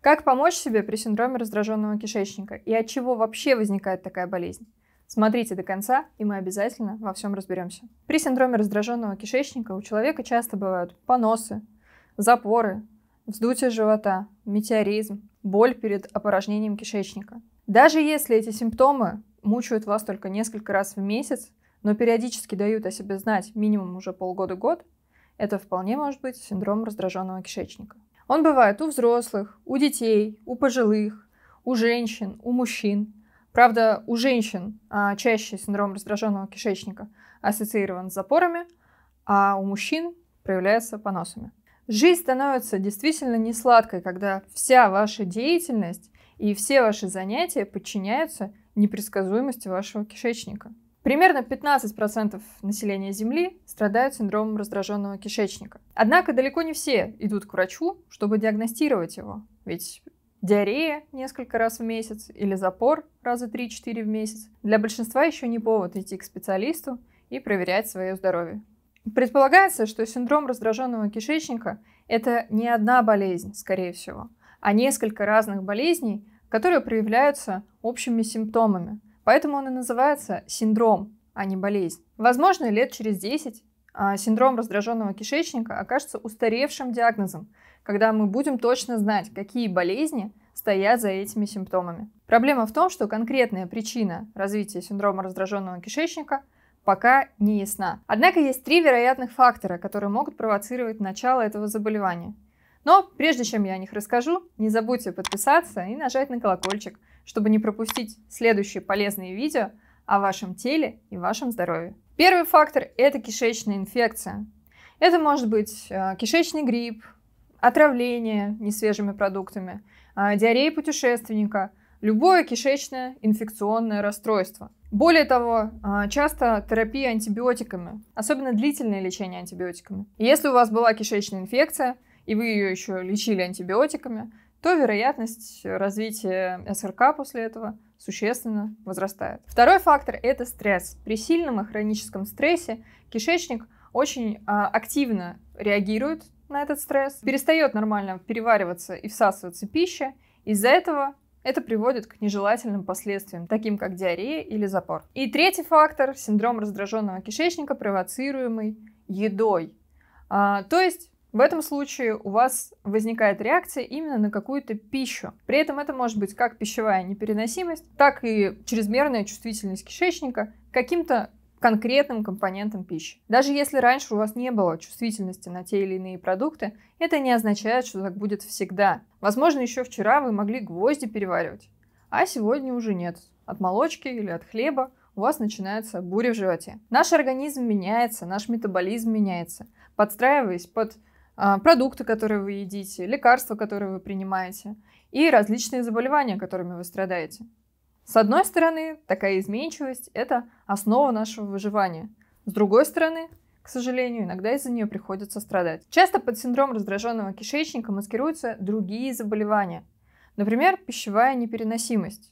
Как помочь себе при синдроме раздраженного кишечника и от чего вообще возникает такая болезнь? Смотрите до конца, и мы обязательно во всем разберемся. При синдроме раздраженного кишечника у человека часто бывают поносы, запоры, вздутие живота, метеоризм, боль перед опорожнением кишечника. Даже если эти симптомы мучают вас только несколько раз в месяц, но периодически дают о себе знать минимум уже полгода-год, это вполне может быть синдром раздраженного кишечника. Он бывает у взрослых, у детей, у пожилых, у женщин, у мужчин. Правда, у женщин а, чаще синдром раздраженного кишечника ассоциирован с запорами, а у мужчин проявляется поносами. Жизнь становится действительно несладкой, когда вся ваша деятельность и все ваши занятия подчиняются непредсказуемости вашего кишечника. Примерно 15% населения Земли страдают синдромом раздраженного кишечника. Однако далеко не все идут к врачу, чтобы диагностировать его. Ведь диарея несколько раз в месяц или запор раза 3-4 в месяц для большинства еще не повод идти к специалисту и проверять свое здоровье. Предполагается, что синдром раздраженного кишечника – это не одна болезнь, скорее всего, а несколько разных болезней, которые проявляются общими симптомами – Поэтому он и называется синдром, а не болезнь. Возможно, лет через 10 а, синдром раздраженного кишечника окажется устаревшим диагнозом, когда мы будем точно знать, какие болезни стоят за этими симптомами. Проблема в том, что конкретная причина развития синдрома раздраженного кишечника пока не ясна. Однако есть три вероятных фактора, которые могут провоцировать начало этого заболевания. Но прежде чем я о них расскажу, не забудьте подписаться и нажать на колокольчик – чтобы не пропустить следующие полезные видео о вашем теле и вашем здоровье. Первый фактор – это кишечная инфекция. Это может быть э, кишечный грипп, отравление несвежими продуктами, э, диарея путешественника, любое кишечное инфекционное расстройство. Более того, э, часто терапия антибиотиками, особенно длительное лечение антибиотиками. Если у вас была кишечная инфекция, и вы ее еще лечили антибиотиками, то вероятность развития СРК после этого существенно возрастает. Второй фактор – это стресс. При сильном и хроническом стрессе кишечник очень а, активно реагирует на этот стресс, перестает нормально перевариваться и всасываться пища, из-за этого это приводит к нежелательным последствиям, таким как диарея или запор. И третий фактор – синдром раздраженного кишечника, провоцируемый едой. А, то есть в этом случае у вас возникает реакция именно на какую-то пищу. При этом это может быть как пищевая непереносимость, так и чрезмерная чувствительность кишечника каким-то конкретным компонентом пищи. Даже если раньше у вас не было чувствительности на те или иные продукты, это не означает, что так будет всегда. Возможно, еще вчера вы могли гвозди переваривать, а сегодня уже нет. От молочки или от хлеба у вас начинается буря в животе. Наш организм меняется, наш метаболизм меняется, подстраиваясь под а, продукты, которые вы едите, лекарства, которые вы принимаете, и различные заболевания, которыми вы страдаете. С одной стороны, такая изменчивость – это основа нашего выживания. С другой стороны, к сожалению, иногда из-за нее приходится страдать. Часто под синдром раздраженного кишечника маскируются другие заболевания. Например, пищевая непереносимость,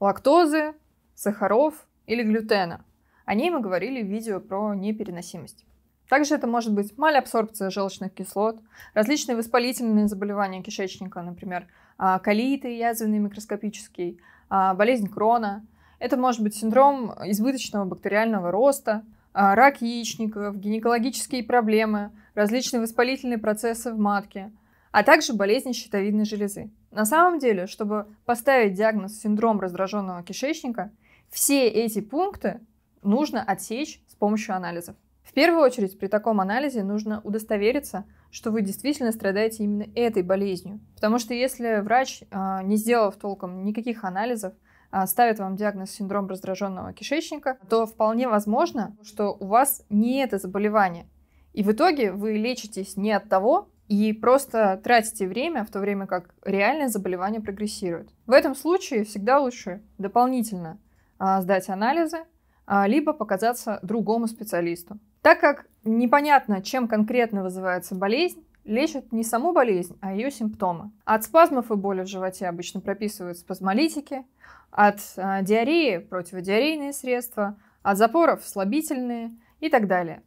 лактозы, сахаров или глютена. О ней мы говорили в видео про непереносимость. Также это может быть малеабсорбция желчных кислот, различные воспалительные заболевания кишечника, например, а, колиты язвенный микроскопический, а, болезнь крона. Это может быть синдром избыточного бактериального роста, а, рак яичников, гинекологические проблемы, различные воспалительные процессы в матке, а также болезни щитовидной железы. На самом деле, чтобы поставить диагноз синдром раздраженного кишечника, все эти пункты нужно отсечь с помощью анализов. В первую очередь при таком анализе нужно удостовериться, что вы действительно страдаете именно этой болезнью. Потому что если врач, а, не сделав толком никаких анализов, а, ставит вам диагноз синдром раздраженного кишечника, то вполне возможно, что у вас не это заболевание. И в итоге вы лечитесь не от того, и просто тратите время, в то время как реальное заболевание прогрессирует. В этом случае всегда лучше дополнительно а, сдать анализы, а, либо показаться другому специалисту. Так как непонятно, чем конкретно вызывается болезнь, лечат не саму болезнь, а ее симптомы. От спазмов и боли в животе обычно прописывают спазмолитики, от а, диареи – противодиарейные средства, от запоров – слабительные и так далее.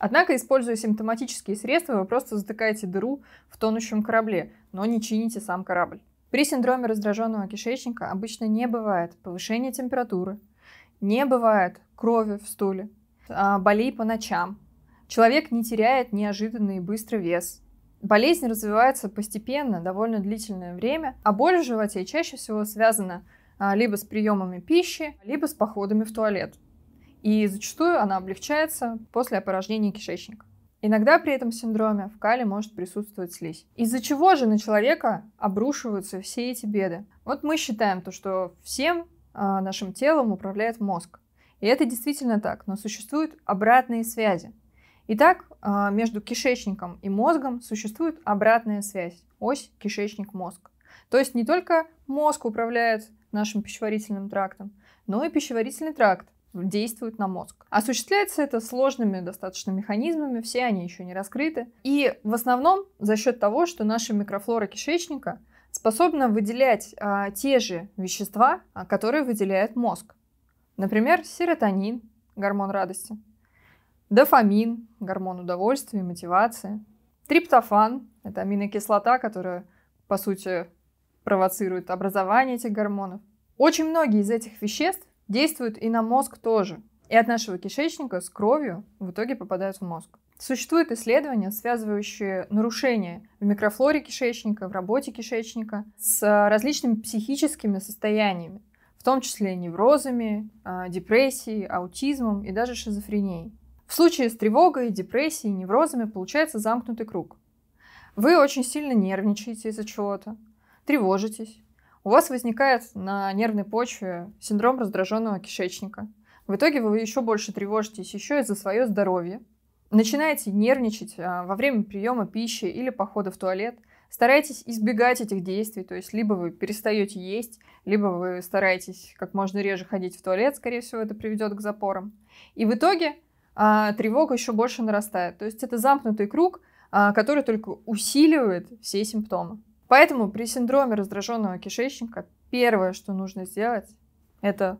Однако, используя симптоматические средства, вы просто затыкаете дыру в тонущем корабле, но не чините сам корабль. При синдроме раздраженного кишечника обычно не бывает повышения температуры, не бывает крови в стуле, а болей по ночам. Человек не теряет неожиданный и быстрый вес. Болезнь развивается постепенно, довольно длительное время, а боль в животе чаще всего связана а, либо с приемами пищи, либо с походами в туалет. И зачастую она облегчается после опорожнения кишечника. Иногда при этом синдроме в кале может присутствовать слизь. Из-за чего же на человека обрушиваются все эти беды? Вот мы считаем то, что всем а, нашим телом управляет мозг. И это действительно так, но существуют обратные связи. Итак, а, между кишечником и мозгом существует обратная связь, ось кишечник-мозг. То есть не только мозг управляет нашим пищеварительным трактом, но и пищеварительный тракт действует на мозг. Осуществляется это сложными достаточно механизмами, все они еще не раскрыты. И в основном за счет того, что наша микрофлора кишечника – способна выделять а, те же вещества, а, которые выделяет мозг. Например, серотонин, гормон радости, дофамин, гормон удовольствия и мотивации, триптофан, это аминокислота, которая, по сути, провоцирует образование этих гормонов. Очень многие из этих веществ действуют и на мозг тоже, и от нашего кишечника с кровью в итоге попадают в мозг. Существуют исследования, связывающие нарушения в микрофлоре кишечника, в работе кишечника с различными психическими состояниями, в том числе неврозами, а, депрессией, аутизмом и даже шизофренией. В случае с тревогой, депрессией, неврозами получается замкнутый круг. Вы очень сильно нервничаете из-за чего-то, тревожитесь, у вас возникает на нервной почве синдром раздраженного кишечника. В итоге вы еще больше тревожитесь еще и за свое здоровье – начинаете нервничать а, во время приема пищи или похода в туалет. Старайтесь избегать этих действий, то есть либо вы перестаете есть, либо вы стараетесь как можно реже ходить в туалет, скорее всего, это приведет к запорам. И в итоге а, тревога еще больше нарастает. То есть это замкнутый круг, а, который только усиливает все симптомы. Поэтому при синдроме раздраженного кишечника первое, что нужно сделать, это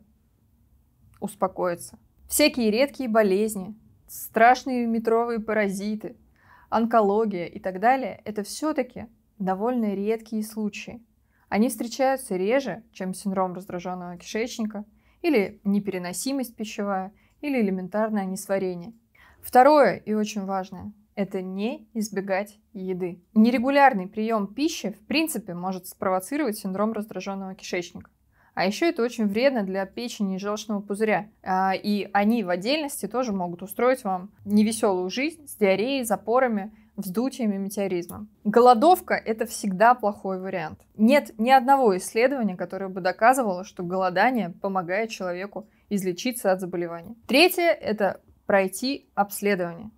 успокоиться. Всякие редкие болезни, страшные метровые паразиты, онкология и так далее – это все-таки довольно редкие случаи. Они встречаются реже, чем синдром раздраженного кишечника или непереносимость пищевая или элементарное несварение. Второе и очень важное – это не избегать еды. Нерегулярный прием пищи в принципе может спровоцировать синдром раздраженного кишечника. А еще это очень вредно для печени и желчного пузыря. А, и они в отдельности тоже могут устроить вам невеселую жизнь с диареей, запорами, вздутиями метеоризмом. Голодовка – это всегда плохой вариант. Нет ни одного исследования, которое бы доказывало, что голодание помогает человеку излечиться от заболевания. Третье – это пройти обследование,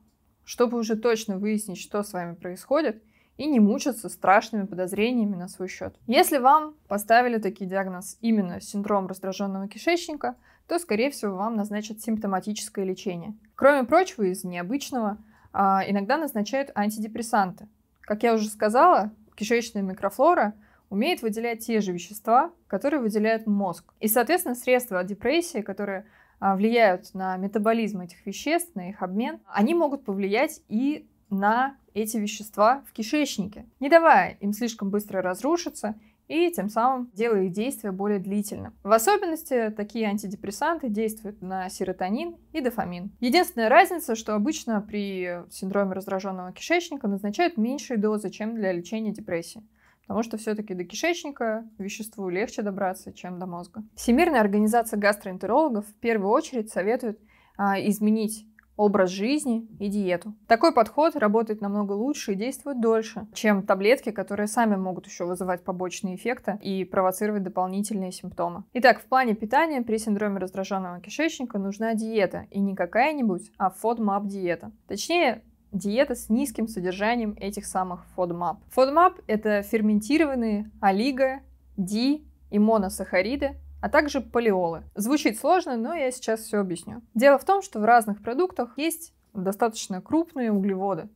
чтобы уже точно выяснить, что с вами происходит, и не мучаться страшными подозрениями на свой счет. Если вам поставили такой диагноз именно синдром раздраженного кишечника, то, скорее всего, вам назначат симптоматическое лечение. Кроме прочего, из необычного, а, иногда назначают антидепрессанты. Как я уже сказала, кишечная микрофлора умеет выделять те же вещества, которые выделяет мозг. И, соответственно, средства от депрессии, которые а, влияют на метаболизм этих веществ, на их обмен, они могут повлиять и на эти вещества в кишечнике, не давая им слишком быстро разрушиться и тем самым делая их действие более длительным. В особенности такие антидепрессанты действуют на серотонин и дофамин. Единственная разница, что обычно при синдроме раздраженного кишечника назначают меньшие дозы, чем для лечения депрессии. Потому что все-таки до кишечника веществу легче добраться, чем до мозга. Всемирная организация гастроэнтерологов в первую очередь советует а, изменить образ жизни и диету. Такой подход работает намного лучше и действует дольше, чем таблетки, которые сами могут еще вызывать побочные эффекты и провоцировать дополнительные симптомы. Итак, в плане питания при синдроме раздраженного кишечника нужна диета, и не какая-нибудь, а FODMAP-диета. Точнее, диета с низким содержанием этих самых FODMAP. FODMAP – это ферментированные олиго, ди и моносахариды, а также полиолы. Звучит сложно, но я сейчас все объясню. Дело в том, что в разных продуктах есть достаточно крупные углеводы.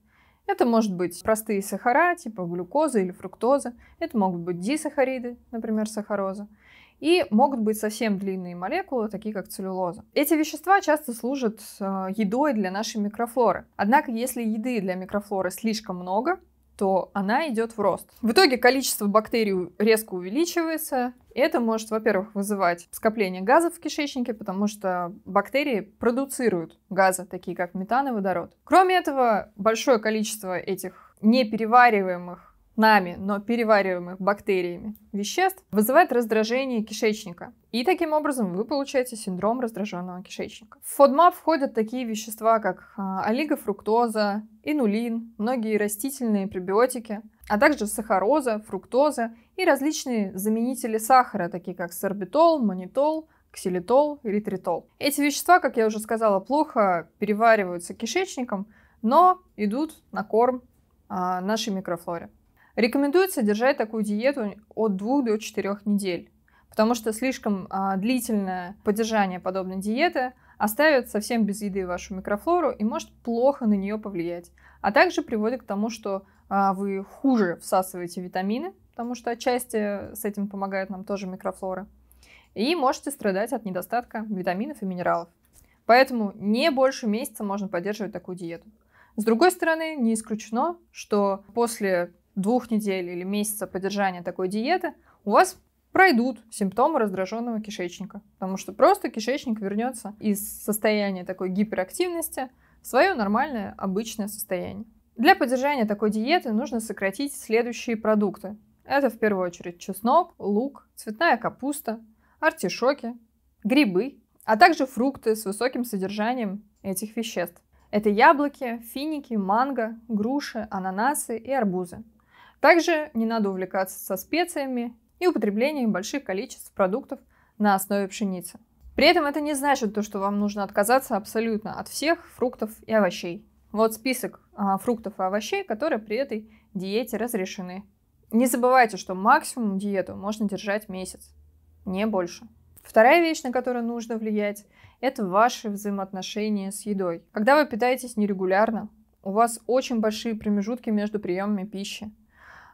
Это может быть простые сахара, типа глюкоза или фруктоза. Это могут быть дисахариды, например, сахароза. И могут быть совсем длинные молекулы, такие как целлюлоза. Эти вещества часто служат э, едой для нашей микрофлоры. Однако, если еды для микрофлоры слишком много, то она идет в рост. В итоге количество бактерий резко увеличивается, это может, во-первых, вызывать скопление газов в кишечнике, потому что бактерии продуцируют газы, такие как метан и водород. Кроме этого, большое количество этих неперевариваемых нами, но перевариваемых бактериями веществ, вызывает раздражение кишечника. И таким образом вы получаете синдром раздраженного кишечника. В FODMAP входят такие вещества, как а, олигофруктоза, инулин, многие растительные пребиотики, а также сахароза, фруктоза и различные заменители сахара, такие как сорбитол, манитол, ксилитол и Эти вещества, как я уже сказала, плохо перевариваются кишечником, но идут на корм а, нашей микрофлоре. Рекомендуется держать такую диету от 2 до 4 недель, потому что слишком а, длительное поддержание подобной диеты оставит совсем без еды вашу микрофлору и может плохо на нее повлиять, а также приводит к тому, что а, вы хуже всасываете витамины, потому что отчасти э, с этим помогает нам тоже микрофлора. И можете страдать от недостатка витаминов и минералов. Поэтому не больше месяца можно поддерживать такую диету. С другой стороны, не исключено, что после двух недель или месяца поддержания такой диеты у вас пройдут симптомы раздраженного кишечника, потому что просто кишечник вернется из состояния такой гиперактивности в свое нормальное обычное состояние. Для поддержания такой диеты нужно сократить следующие продукты. Это в первую очередь чеснок, лук, цветная капуста, артишоки, грибы, а также фрукты с высоким содержанием этих веществ. Это яблоки, финики, манго, груши, ананасы и арбузы. Также не надо увлекаться со специями и употреблением больших количеств продуктов на основе пшеницы. При этом это не значит то, что вам нужно отказаться абсолютно от всех фруктов и овощей. Вот список а, фруктов и овощей, которые при этой диете разрешены. Не забывайте, что максимум диету можно держать месяц, не больше. Вторая вещь, на которую нужно влиять, это ваши взаимоотношения с едой. Когда вы питаетесь нерегулярно, у вас очень большие промежутки между приемами пищи.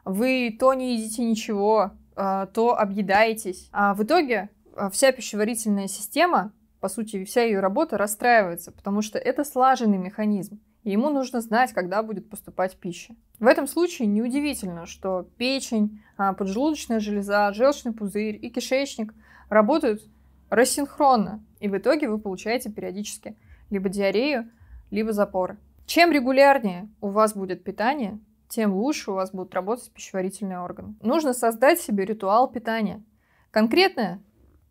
Вы то не едите ничего, а, то объедаетесь. А в итоге а, вся пищеварительная система, по сути, вся ее работа расстраивается, потому что это слаженный механизм ему нужно знать, когда будет поступать пища. В этом случае неудивительно, что печень, а, поджелудочная железа, желчный пузырь и кишечник работают рассинхронно, и в итоге вы получаете периодически либо диарею, либо запоры. Чем регулярнее у вас будет питание, тем лучше у вас будут работать пищеварительные органы. Нужно создать себе ритуал питания. Конкретное,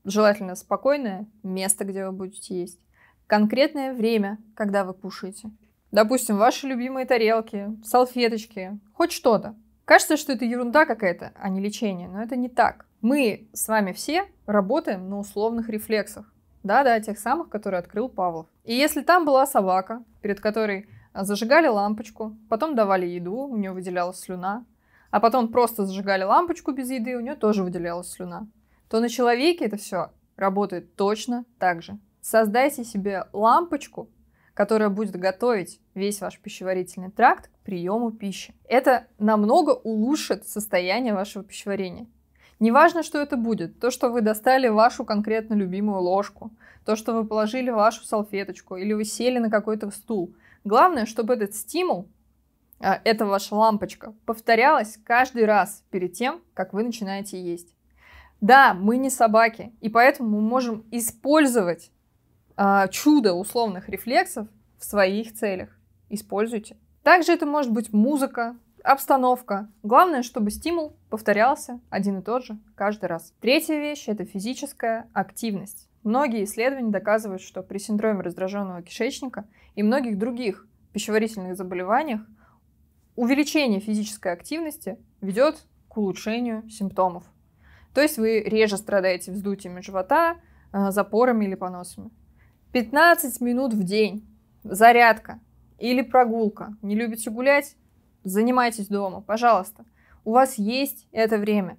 желательно спокойное место, где вы будете есть. Конкретное время, когда вы кушаете. Допустим, ваши любимые тарелки, салфеточки, хоть что-то. Кажется, что это ерунда какая-то, а не лечение, но это не так. Мы с вами все работаем на условных рефлексах. Да-да, тех самых, которые открыл Павлов. И если там была собака, перед которой зажигали лампочку, потом давали еду, у нее выделялась слюна, а потом просто зажигали лампочку без еды, у нее тоже выделялась слюна, то на человеке это все работает точно так же. Создайте себе лампочку, которая будет готовить весь ваш пищеварительный тракт к приему пищи. Это намного улучшит состояние вашего пищеварения. Неважно, что это будет, то, что вы достали вашу конкретно любимую ложку, то, что вы положили вашу салфеточку или вы сели на какой-то стул. Главное, чтобы этот стимул, э, эта ваша лампочка, повторялась каждый раз перед тем, как вы начинаете есть. Да, мы не собаки, и поэтому мы можем использовать а, чудо условных рефлексов в своих целях. Используйте. Также это может быть музыка, обстановка. Главное, чтобы стимул повторялся один и тот же каждый раз. Третья вещь – это физическая активность. Многие исследования доказывают, что при синдроме раздраженного кишечника и многих других пищеварительных заболеваниях увеличение физической активности ведет к улучшению симптомов. То есть вы реже страдаете вздутиями живота, а, запорами или поносами. 15 минут в день. Зарядка или прогулка. Не любите гулять? Занимайтесь дома, пожалуйста. У вас есть это время.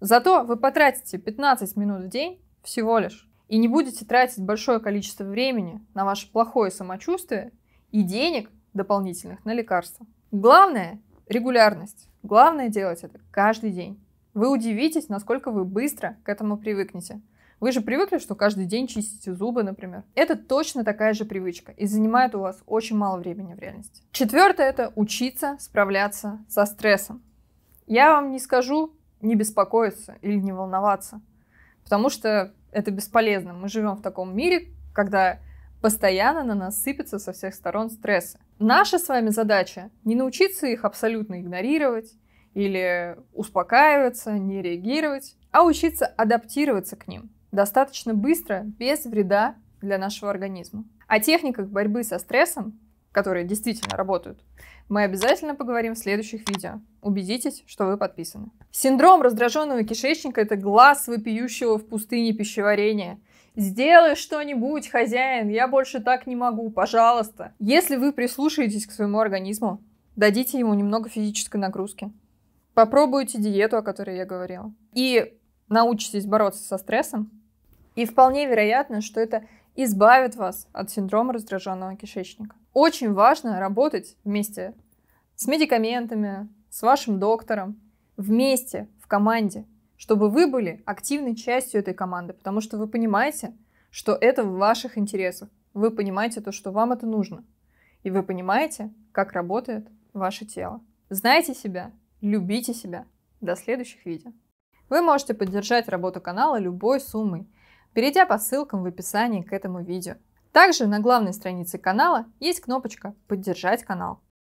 Зато вы потратите 15 минут в день всего лишь. И не будете тратить большое количество времени на ваше плохое самочувствие и денег дополнительных на лекарства. Главное – регулярность. Главное делать это каждый день. Вы удивитесь, насколько вы быстро к этому привыкнете – вы же привыкли, что каждый день чистите зубы, например. Это точно такая же привычка и занимает у вас очень мало времени в реальности. Четвертое – это учиться справляться со стрессом. Я вам не скажу не беспокоиться или не волноваться, потому что это бесполезно. Мы живем в таком мире, когда постоянно на нас сыпятся со всех сторон стрессы. Наша с вами задача не научиться их абсолютно игнорировать или успокаиваться, не реагировать, а учиться адаптироваться к ним достаточно быстро, без вреда для нашего организма. О техниках борьбы со стрессом, которые действительно работают, мы обязательно поговорим в следующих видео. Убедитесь, что вы подписаны. Синдром раздраженного кишечника – это глаз вопиющего в пустыне пищеварения. Сделай что-нибудь, хозяин, я больше так не могу, пожалуйста. Если вы прислушаетесь к своему организму, дадите ему немного физической нагрузки. Попробуйте диету, о которой я говорила. И научитесь бороться со стрессом, и вполне вероятно, что это избавит вас от синдрома раздраженного кишечника. Очень важно работать вместе с медикаментами, с вашим доктором, вместе, в команде, чтобы вы были активной частью этой команды, потому что вы понимаете, что это в ваших интересах, вы понимаете то, что вам это нужно, и вы понимаете, как работает ваше тело. Знайте себя, любите себя. До следующих видео. Вы можете поддержать работу канала любой суммой – перейдя по ссылкам в описании к этому видео. Также на главной странице канала есть кнопочка «Поддержать канал».